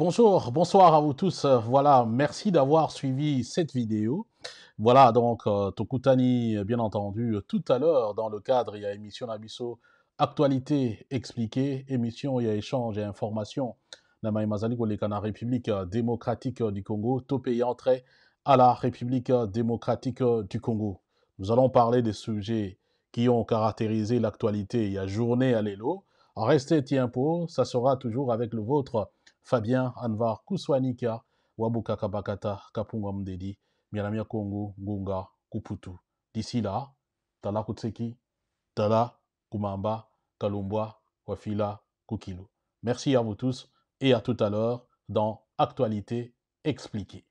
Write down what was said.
Bonjour, bonsoir à vous tous. Euh, voilà, merci d'avoir suivi cette vidéo. Voilà, donc euh, Tokutani, euh, bien entendu, tout à l'heure, dans le cadre, il y a émission Nabiso, actualité expliquée, émission, il y a échange et information. Namaï Mazali, la République démocratique du Congo, tout pays entré à la République démocratique du Congo. Nous allons parler des sujets qui ont caractérisé l'actualité il y a journée à l'élo. Restez tiens pour, ça sera toujours avec le vôtre Fabien Anvar Kuswanika Wabuka Kabakata Kapunga Mdedi Miramia Kongo Gunga, Kuputu. D'ici là, Tala Kutseki, Tala Kumamba, Kalumbwa, Wafila, Kukilu. Merci à vous tous et à tout à l'heure dans Actualité expliquée.